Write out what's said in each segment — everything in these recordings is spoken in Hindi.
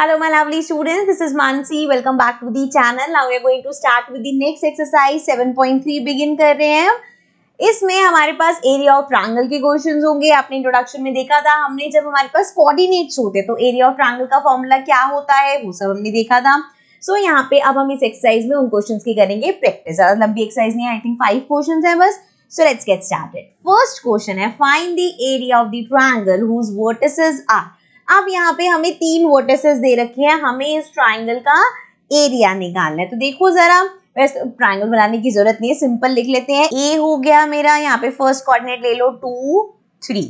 Hello my lovely students, this is Mansi. Welcome back to the channel. Now we are going to start with the next exercise 7.3 begin kar rahe hain इसमें हमारे पास एरिया ऑफ ट्रायंगल के क्वेश्चंस होंगे आपने इंट्रोडक्शन में देखा था हमने जब हमारे पास कोऑर्डिनेट्स होते तो एरिया ऑफ ट्रायंगल का फॉर्मूला क्या होता है वो सब हमने देखा था सो so, यहाँ पे अब हम इस एक्सरसाइज में उन क्वेश्चंस की करेंगे प्रैक्टिस ज़्यादा लंबी एक्सरसाइज नहीं आई थिंक फाइव क्वेश्चन है बस so let's get started first question है find the area of the triangle whose vertices are अब यहाँ पे हमें तीन वर्टेसेस दे रखी है हमें इस ट्राइंगल का एरिया निकालना है तो देखो जरा वैसे ट्राइंगल बनाने की जरूरत नहीं है सिंपल लिख लेते हैं ए हो गया मेरा यहाँ पे फर्स्ट कॉर्डिनेट ले लो टू थ्री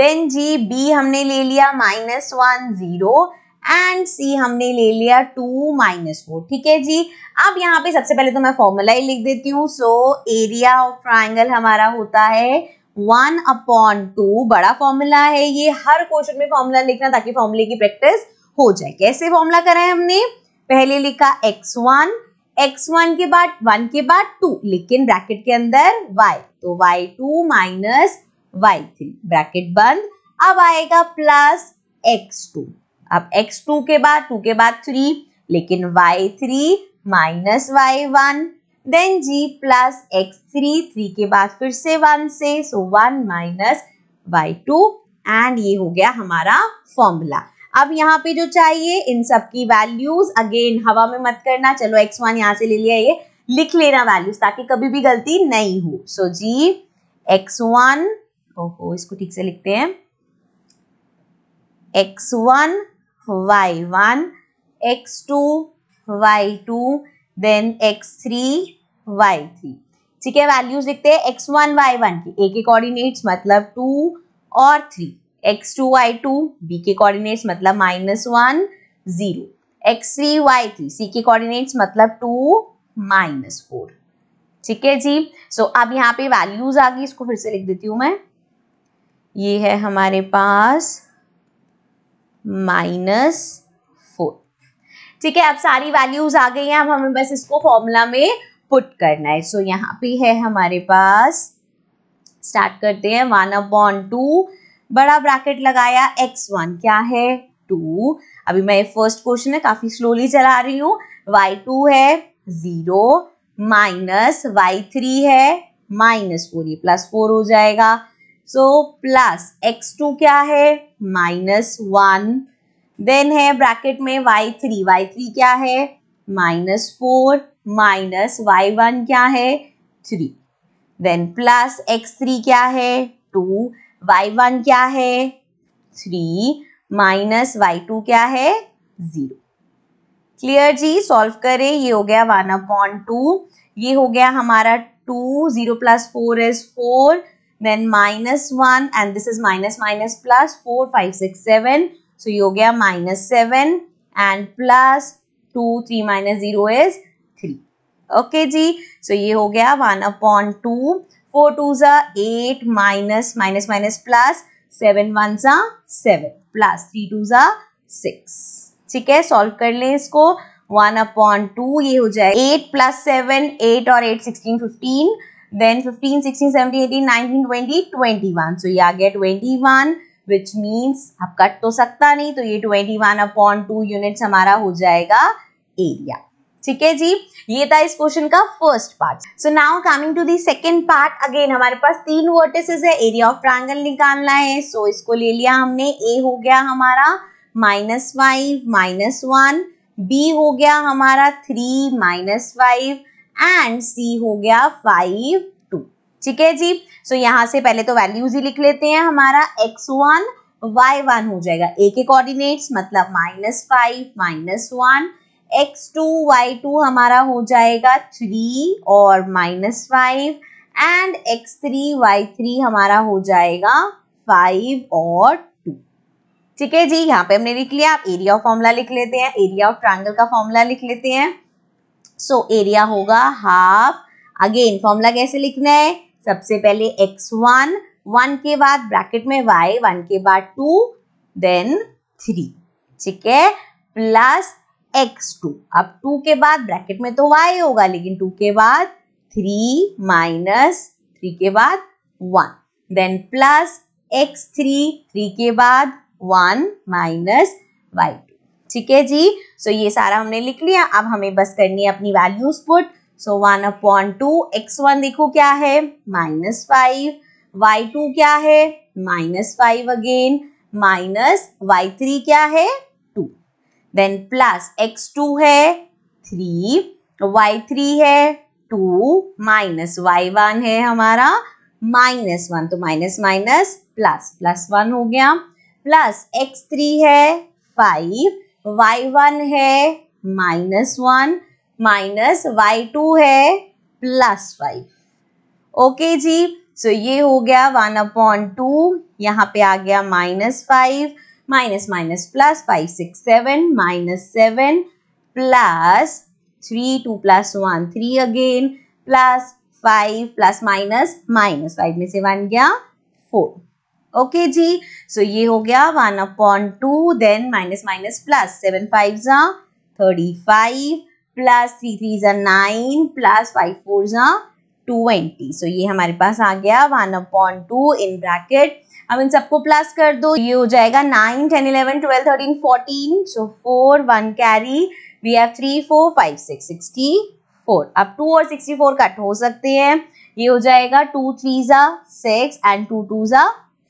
देन जी बी हमने ले लिया minus one zero and C हमने ले लिया टू माइनस फोर ठीक है जी अब यहाँ पे सबसे पहले तो मैं फॉर्मूला ही लिख देती हूँ सो एरिया ऑफ ट्राइंगल हमारा होता है वन अपॉन टू बड़ा फॉर्मूला है ये हर क्वेश्चन में फॉर्मूला लिखना ताकि फॉर्मूले की प्रैक्टिस हो जाए कैसे फॉर्मूला करा है हमने पहले लिखा एक्स वन एक्स वन के बाद वन के बाद टू लेकिन ब्रैकेट के अंदर वाई तो Y two minus Y three bracket बंद अब आएगा प्लस एक्स टू अब एक्स टू के बाद टू के बाद थ्री लेकिन Y three minus Y one then जी प्लस एक्स थ्री थ्री के बाद फिर से वन से so one minus Y two and ये हो गया हमारा फॉर्मूला अब यहाँ पे जो चाहिए इन सब की वैल्यूज अगेन हवा में मत करना चलो एक्स वन यहाँ से ले लिया ये लिख लेना वैल्यूज ताकि कभी भी गलती नहीं हो सो so, जी एक्स वन ओहो इसको ठीक से लिखते हैं X one Y one X two Y two then X three Y three ठीक है वैल्यूज लिखते हैं एक्स वन वाई वन की ए के कोऑर्डिनेट्स मतलब टू और three X two Y two B के कोऑर्डिनेट्स मतलब minus one zero X three Y three C के कोऑर्डिनेट्स मतलब टू माइनस फोर ठीक है जी सो so, अब यहाँ पे वैल्यूज आ गई इसको फिर से लिख देती हूँ मैं ये है हमारे पास माइनस फोर ठीक है अब सारी वैल्यूज आ गई हैं अब हमें बस इसको फॉर्मूला में पुट करना है सो so, यहाँ पे है हमारे पास स्टार्ट करते हैं वन अपॉन टू बड़ा ब्रैकेट लगाया एक्स वन क्या है टू अभी मैं फर्स्ट क्वेश्चन है काफी स्लोली चला रही हूँ वाई टू है जीरो माइनस वाई थ्री है माइनस फोर ये प्लस फोर हो जाएगा सो प्लस एक्स टू क्या है माइनस वन देन है ब्रैकेट में वाई थ्री वाई थ्री क्या है minus four minus Y one क्या है three then plus X three क्या है टू वाई वन क्या है थ्री माइनस वाई टू क्या है जीरो क्लियर जी सॉल्व करें ये हो गया वन अपॉन टू ये हो गया हमारा two zero plus four is four then minus one and this is minus minus plus four five six seven so ये हो गया minus seven and plus two three minus zero is three okay जी सो so ये हो गया one upon two four two ज़ा eight minus minus minus plus seven one सा सेवन प्लस थ्री टू ज़ा सिक्स ठीक है सॉल्व कर लें इसको वन अपॉन टू ये हो जाए एट प्लस सेवन एट और eight sixteen fifteen then fifteen sixteen seventeen eighteen nineteen twenty twenty one so ये आ गया ट्वेंटी वन विच मीन्स अब कट तो सकता नहीं तो ये twenty one upon two units हमारा हो जाएगा एरिया ठीक है जी ये था इस क्वेश्चन का first part so now coming to the second part again हमारे पास तीन वर्टिसेस है एरिया ऑफ ट्रायंगल निकालना है सो so इसको ले लिया हमने ए हो गया हमारा minus five minus one B हो गया हमारा three minus five and C हो गया फाइव ठीक है जी सो so, यहाँ से पहले तो वैल्यूज ही लिख लेते हैं हमारा एक्स वन वाई वन हो जाएगा ए के कोऑर्डिनेट्स मतलब minus five minus one X two Y two हमारा हो जाएगा थ्री और minus five and X three Y three हमारा हो जाएगा फाइव और टू ठीक है जी यहाँ पे हमने लिख लिया आप एरिया ऑफ फॉर्मूला लिख लेते हैं एरिया ऑफ ट्रायंगल का फॉर्मूला लिख लेते हैं सो so, एरिया होगा हाफ अगेन फॉर्मूला कैसे लिखना है सबसे पहले एक्स वन वन के बाद ब्रैकेट में वाई वन के बाद टू देन थ्री ठीक है प्लस एक्स टू अब टू के बाद ब्रैकेट में तो वाई होगा लेकिन टू के बाद थ्री माइनस थ्री के बाद one then plus X three three के बाद वन माइनस वाई टू ठीक है जी सो so ये सारा हमने लिख लिया अब हमें बस करनी है अपनी values put so one upon two X one देखो क्या है माइनस फाइव वाई टू क्या है minus five again minus Y three क्या है two then plus X two है थ्री वाई थ्री है टू माइनस वाई वन है हमारा माइनस वन तो minus minus plus plus one हो गया प्लस एक्स थ्री है फाइव वाई वन है minus one minus Y two है प्लस फाइव ओके जी सो so ये हो गया वन अपॉन टू यहाँ पे आ गया minus five minus minus plus five six seven minus seven plus three two plus one three again plus five plus minus minus five में से वन गया फोर ओके जी सो so ये हो गया one upon two then minus minus plus seven five जा thirty five plus three three ज़ा नाइन प्लस फाइव फोर ज़ा ट्वेंटी सो ये हमारे पास आ गया one upon to in bracket अब इन सबको प्लस कर दो ये हो जाएगा nine ten eleven twelve thirteen fourteen so four one carry we have three four five six sixty four अब टू और सिक्सटी फोर कट हो सकते हैं ये हो जाएगा टू थ्री ज़ा सिक्स एंड टू टू ज़ा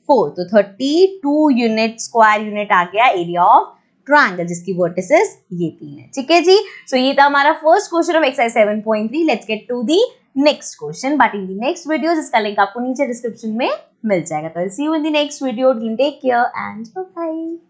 फोर तो thirty two unit square unit आ गया एरिया ऑफ ट्राइंगल जिसकी वर्टिसेस ये तीन है ठीक है जी सो so, ये था हमारा first question of exercise seven point three let's get to the next question but in the next video जिसका लिंक आपको नीचे डिस्क्रिप्शन में मिल जाएगा तो see you in the next video take care and bye